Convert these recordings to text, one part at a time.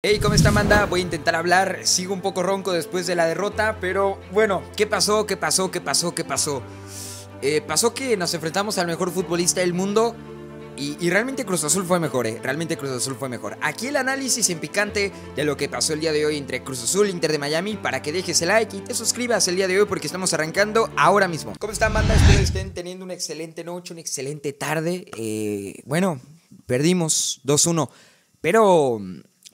Hey, ¿cómo está Amanda? Voy a intentar hablar, sigo un poco ronco después de la derrota, pero bueno, ¿qué pasó? ¿Qué pasó? ¿Qué pasó? ¿Qué pasó? Eh, pasó que nos enfrentamos al mejor futbolista del mundo y, realmente Cruz Azul fue mejor, eh, realmente Cruz Azul fue mejor. Aquí el análisis en picante de lo que pasó el día de hoy entre Cruz Azul, Inter de Miami, para que dejes el like y te suscribas el día de hoy porque estamos arrancando ahora mismo. ¿Cómo está Amanda? Espero estén teniendo una excelente noche, una excelente tarde. Eh, bueno, perdimos 2-1. Pero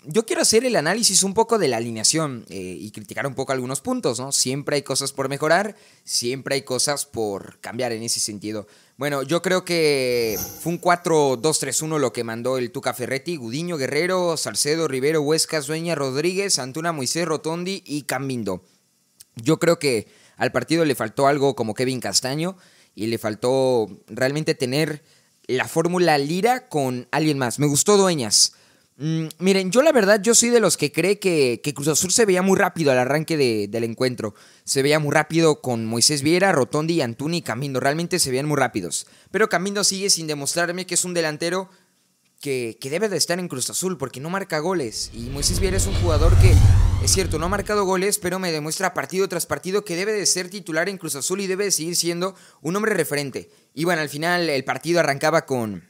yo quiero hacer el análisis un poco de la alineación eh, y criticar un poco algunos puntos, ¿no? Siempre hay cosas por mejorar, siempre hay cosas por cambiar en ese sentido. Bueno, yo creo que fue un 4-2-3-1 lo que mandó el Tuca Ferretti, Gudiño, Guerrero, Salcedo, Rivero, Huescas, Dueña, Rodríguez, Antuna, Moisés, Rotondi y Cambindo. Yo creo que al partido le faltó algo como Kevin Castaño y le faltó realmente tener la fórmula Lira con alguien más. Me gustó Dueñas Mm, miren, yo la verdad, yo soy de los que cree que, Cruz Azul se veía muy rápido al arranque del encuentro. Se veía muy rápido con Moisés Viera, Rotondi, Antuni y Camino. Realmente se veían muy rápidos. Pero Camino sigue sin demostrarme que es un delantero que, que, debe de estar en Cruz Azul porque no marca goles. Y Moisés Viera es un jugador que, es cierto, no ha marcado goles, pero me demuestra partido tras partido que debe de ser titular en Cruz Azul y debe de seguir siendo un hombre referente. Y bueno, al final el partido arrancaba con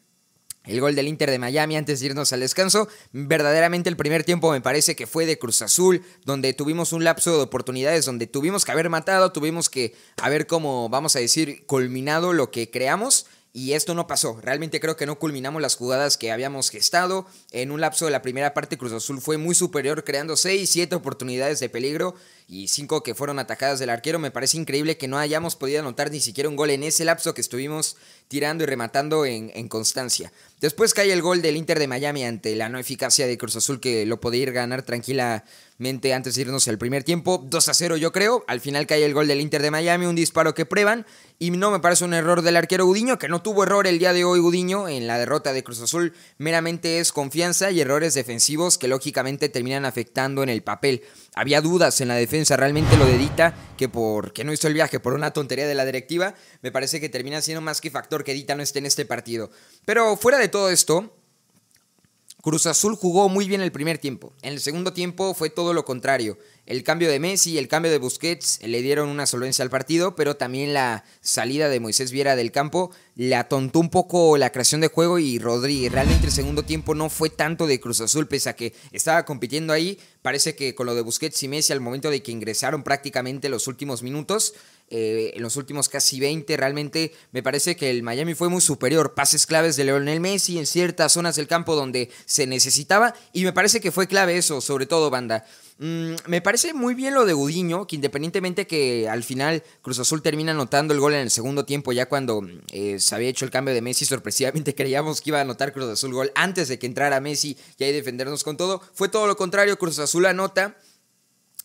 el gol del Inter de Miami antes de irnos al descanso, verdaderamente el primer tiempo me parece que fue de Cruz Azul, donde tuvimos un lapso de oportunidades, donde tuvimos que haber matado, tuvimos que haber como, vamos a decir, culminado lo que creamos y esto no pasó. Realmente creo que no culminamos las jugadas que habíamos gestado. En un lapso de la primera parte Cruz Azul fue muy superior creando 6, 7 oportunidades de peligro y 5 que fueron atacadas del arquero. Me parece increíble que no hayamos podido anotar ni siquiera un gol en ese lapso que estuvimos tirando y rematando en, en constancia. Después cae el gol del Inter de Miami ante la no eficacia de Cruz Azul que lo podía ir ganar tranquila mente antes de irnos al primer tiempo. 2 a 0 yo creo. Al final cae el gol del Inter de Miami, un disparo que prueban. Y no me parece un error del arquero Gudiño, que no tuvo error el día de hoy Gudiño en la derrota de Cruz Azul. Meramente es confianza y errores defensivos que lógicamente terminan afectando en el papel. Había dudas en la defensa, realmente lo de Dita, que por que no hizo el viaje por una tontería de la directiva, me parece que termina siendo más que factor que Edita no esté en este partido. Pero fuera de todo esto, Cruz Azul jugó muy bien el primer tiempo. En el segundo tiempo fue todo lo contrario. El cambio de Messi, el cambio de Busquets le dieron una solvencia al partido, pero también la salida de Moisés Viera del campo le atontó un poco la creación de juego y Rodríguez. Realmente el segundo tiempo no fue tanto de Cruz Azul, pese a que estaba compitiendo ahí. Parece que con lo de Busquets y Messi al momento de que ingresaron prácticamente los últimos minutos, eh, en los últimos casi 20. Realmente me parece que el Miami fue muy superior. Pases claves de Lionel Messi en ciertas zonas del campo donde se necesitaba. Y me parece que fue clave eso, sobre todo, banda. Mm, me parece muy bien lo de Gudiño, que independientemente que al final Cruz Azul termina anotando el gol en el segundo tiempo, ya cuando eh, se había hecho el cambio de Messi, sorpresivamente creíamos que iba a anotar Cruz Azul gol antes de que entrara Messi y ahí defendernos con todo. Fue todo lo contrario, Cruz Azul anota.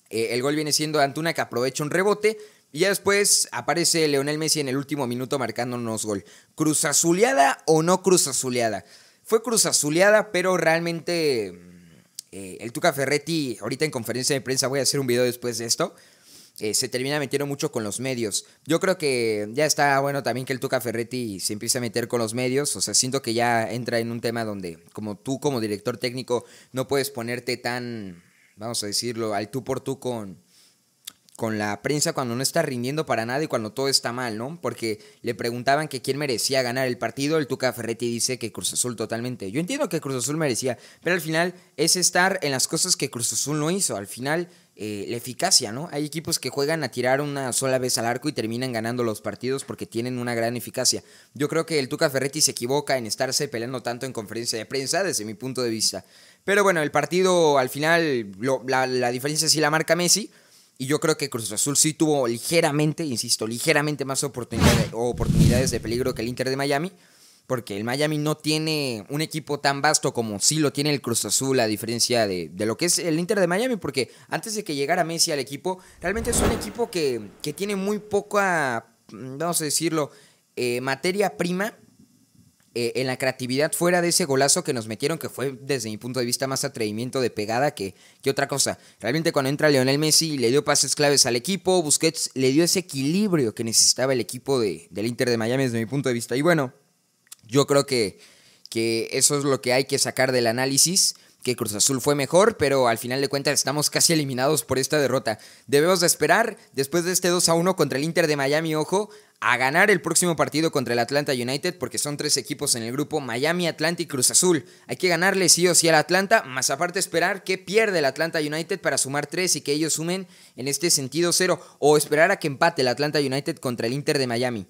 Eh, el gol viene siendo Antuna que aprovecha un rebote. Y ya después aparece Leonel Messi en el último minuto marcándonos gol. ¿Cruz Azuleada o no Cruz Azuleada? Fue Cruz Azuleada, pero realmente eh, el Tuca Ferretti, ahorita en conferencia de prensa, voy a hacer un video después de esto. Eh, se termina metiendo mucho con los medios. Yo creo que ya está bueno también que el Tuca Ferretti se empiece a meter con los medios. O sea, siento que ya entra en un tema donde, como tú, como director técnico, no puedes ponerte tan, vamos a decirlo, al tú por tú con, con la prensa cuando no está rindiendo para nada y cuando todo está mal, ¿no? Porque le preguntaban que quién merecía ganar el partido, el Tuca Ferretti dice que Cruz Azul totalmente. Yo entiendo que Cruz Azul merecía, pero al final es estar en las cosas que Cruz Azul no hizo, al final eh, la eficacia, ¿no? Hay equipos que juegan a tirar una sola vez al arco y terminan ganando los partidos porque tienen una gran eficacia. Yo creo que el Tuca Ferretti se equivoca en estarse peleando tanto en conferencia de prensa desde mi punto de vista. Pero bueno, el partido al final, la, la diferencia sí la marca Messi y yo creo que Cruz Azul sí tuvo ligeramente, insisto, ligeramente más oportunidades, oportunidades de peligro que el Inter de Miami. Porque el Miami no tiene un equipo tan vasto como sí lo tiene el Cruz Azul, a diferencia de, lo que es el Inter de Miami. Porque antes de que llegara Messi al equipo, realmente es un equipo que, que tiene muy poca, mm, vamos a decirlo, eh, materia prima eh, en la creatividad fuera de ese golazo que nos metieron, que fue desde mi punto de vista más atrevimiento de pegada que, otra cosa. Realmente cuando entra Lionel Messi le dio pases claves al equipo, Busquets le dio ese equilibrio que necesitaba el equipo del Inter de Miami desde mi punto de vista. Y bueno, yo creo que, que eso es lo que hay que sacar del análisis que Cruz Azul fue mejor, pero al final de cuentas estamos casi eliminados por esta derrota. Debemos esperar, después de este 2 a 1 contra el Inter de Miami, ojo, a ganar el próximo partido contra el Atlanta United, porque son tres equipos en el grupo Miami, Atlanta y Cruz Azul. Hay que ganarle sí o sí al Atlanta, más aparte esperar que pierda el Atlanta United para sumar tres y que ellos sumen en este sentido cero, o esperar a que empate el Atlanta United contra el Inter de Miami.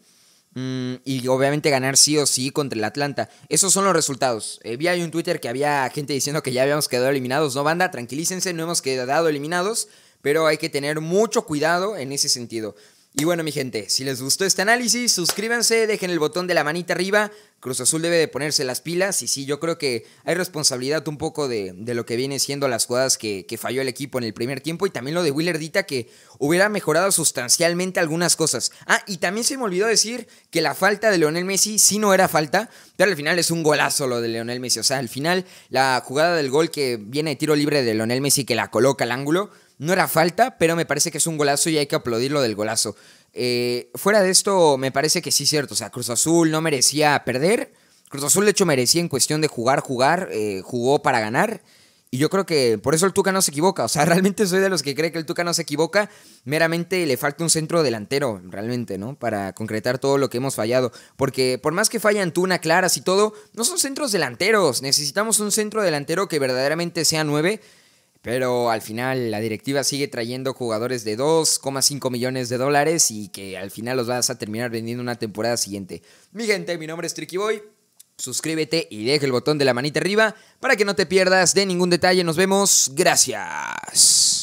Mm, y obviamente ganar sí o sí contra el Atlanta. Esos son los resultados. Eh, vi ahí un Twitter que había gente diciendo que ya habíamos quedado eliminados. No, banda, tranquilícense, no hemos quedado eliminados, pero hay que tener mucho cuidado en ese sentido. Y bueno, mi gente, si les gustó este análisis, suscríbanse, dejen el botón de la manita arriba. Cruz Azul debe de ponerse las pilas. Y sí, yo creo que hay responsabilidad un poco de, lo que viene siendo las jugadas que, falló el equipo en el primer tiempo. Y también lo de Willer que hubiera mejorado sustancialmente algunas cosas. Ah, y también se me olvidó decir que la falta de Leonel Messi sí no era falta, pero al final es un golazo lo de Leonel Messi. O sea, al final la jugada del gol que viene de tiro libre de Leonel Messi, que la coloca al ángulo no era falta, pero me parece que es un golazo y hay que aplaudir lo del golazo. Eh, fuera de esto, me parece que sí es cierto. O sea, Cruz Azul no merecía perder. Cruz Azul, de hecho, merecía en cuestión de jugar, jugar. Eh, jugó para ganar. Y yo creo que por eso el Tuca no se equivoca. O sea, realmente soy de los que cree que el Tuca no se equivoca. Meramente le falta un centro delantero, realmente, ¿no? Para concretar todo lo que hemos fallado. Porque por más que fallan Tuna, Claras y todo, no son centros delanteros. Necesitamos un centro delantero que verdaderamente sea nueve pero al final la directiva sigue trayendo jugadores de 2,5 millones de dólares y que al final los vas a terminar vendiendo una temporada siguiente. Mi gente, mi nombre es Tricky Boy. Suscríbete y deja el botón de la manita arriba para que no te pierdas de ningún detalle. Nos vemos. Gracias.